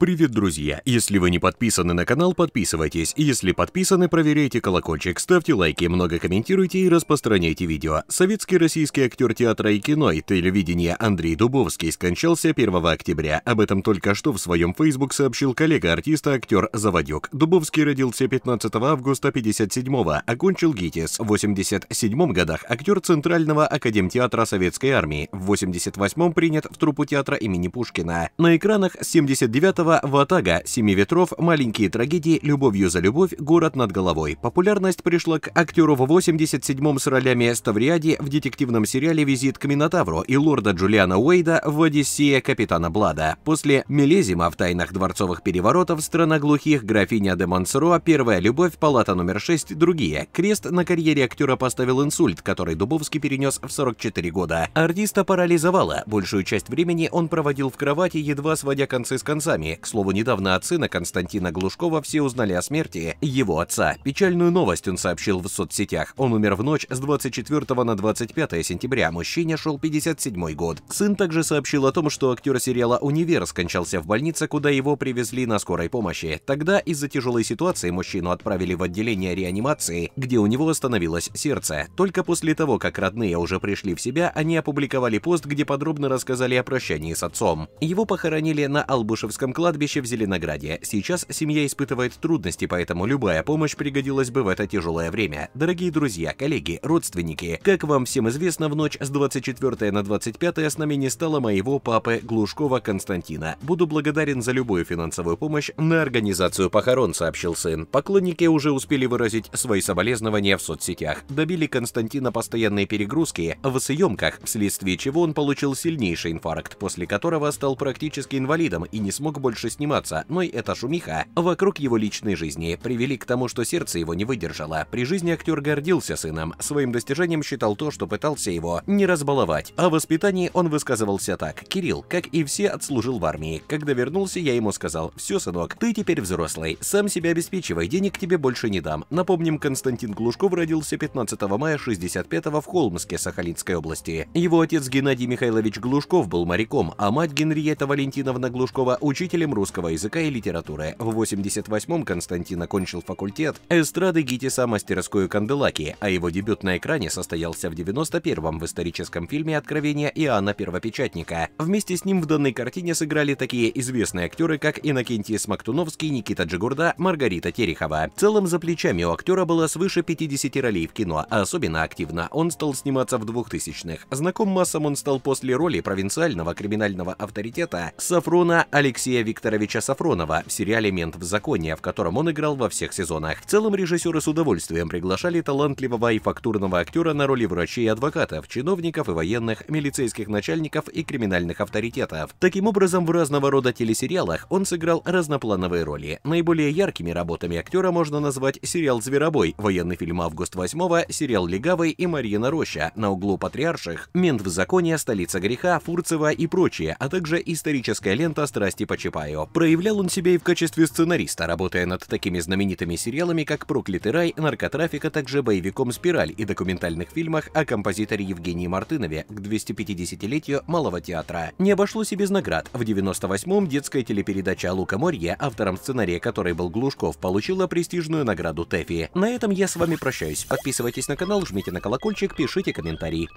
Привет, друзья! Если вы не подписаны на канал, подписывайтесь. Если подписаны, проверяйте колокольчик, ставьте лайки, много комментируйте и распространяйте видео. Советский российский актер театра и кино и телевидения Андрей Дубовский скончался 1 октября. Об этом только что в своем Facebook сообщил коллега артиста, актер Заводюк. Дубовский родился 15 августа 57 -го, окончил ГИТИС. В 87 годах актер Центрального академтеатра Советской армии. В 88 принят в труппу театра имени Пушкина. На экранах с 79 Булгакова «Ватага», «Семи ветров», «Маленькие трагедии», «Любовью за любовь», «Город над головой». Популярность пришла к актеру в 87-м с ролями Ставриади в детективном сериале «Визит к Минотавру» и лорда Джулиана Уэйда в «Одиссея капитана Блада». После «Мелезима» в «Тайнах дворцовых переворотов», «Страна глухих», «Графиня де Монсро», «Первая любовь», «Палата номер 6» другие. Крест на карьере актера поставил инсульт, который Дубовский перенес в 44 года. Артиста парализовало. Большую часть времени он проводил в кровати, едва сводя концы с концами. К слову, недавно от сына Константина Глушкова все узнали о смерти его отца. Печальную новость он сообщил в соцсетях. Он умер в ночь с 24 на 25 сентября. Мужчине шел 57 год. Сын также сообщил о том, что актер сериала «Универ» скончался в больнице, куда его привезли на скорой помощи. Тогда из-за тяжелой ситуации мужчину отправили в отделение реанимации, где у него остановилось сердце. Только после того, как родные уже пришли в себя, они опубликовали пост, где подробно рассказали о прощании с отцом. Его похоронили на Албушевском кладбище кладбище в Зеленограде. Сейчас семья испытывает трудности, поэтому любая помощь пригодилась бы в это тяжелое время. Дорогие друзья, коллеги, родственники, как вам всем известно, в ночь с 24 на 25 с нами не стало моего папы Глушкова Константина. Буду благодарен за любую финансовую помощь на организацию похорон, сообщил сын. Поклонники уже успели выразить свои соболезнования в соцсетях. Добили Константина постоянные перегрузки в съемках, вследствие чего он получил сильнейший инфаркт, после которого стал практически инвалидом и не смог больше больше сниматься, но и эта шумиха вокруг его личной жизни привели к тому, что сердце его не выдержало. При жизни актер гордился сыном, своим достижением считал то, что пытался его не разбаловать. О воспитании он высказывался так. «Кирилл, как и все, отслужил в армии. Когда вернулся, я ему сказал, все, сынок, ты теперь взрослый, сам себя обеспечивай, денег тебе больше не дам». Напомним, Константин Глушков родился 15 мая 65 в Холмске, Сахалинской области. Его отец Геннадий Михайлович Глушков был моряком, а мать Генриета Валентиновна Глушкова – учитель преподавателем русского языка и литературы. В 88-м Константин окончил факультет эстрады Гитиса мастерскую Канделаки, а его дебют на экране состоялся в 91-м в историческом фильме "Откровение Иоанна Первопечатника». Вместе с ним в данной картине сыграли такие известные актеры, как Иннокентий Смоктуновский, Никита Джигурда, Маргарита Терехова. В целом за плечами у актера было свыше 50 ролей в кино, а особенно активно он стал сниматься в 2000-х. Знаком массам он стал после роли провинциального криминального авторитета Сафрона Алексея Викторовича Сафронова в сериале «Мент в законе», в котором он играл во всех сезонах. В целом режиссеры с удовольствием приглашали талантливого и фактурного актера на роли врачей и адвокатов, чиновников и военных, милицейских начальников и криминальных авторитетов. Таким образом, в разного рода телесериалах он сыграл разноплановые роли. Наиболее яркими работами актера можно назвать сериал «Зверобой», военный фильм «Август 8», сериал «Легавый» и «Марьина Роща», «На углу патриарших», «Мент в законе», «Столица греха», «Фурцева» и прочие, а также историческая лента «Страсти по Чапаеву». Файо. Проявлял он себя и в качестве сценариста, работая над такими знаменитыми сериалами, как «Проклятый рай», «Наркотрафик», а также боевиком «Спираль» и документальных фильмах о композиторе Евгении Мартынове к 250-летию Малого театра. Не обошлось и без наград. В 98-м детская телепередача «Лука Морье», автором сценария которой был Глушков, получила престижную награду ТЭФИ. На этом я с вами прощаюсь. Подписывайтесь на канал, жмите на колокольчик, пишите комментарии.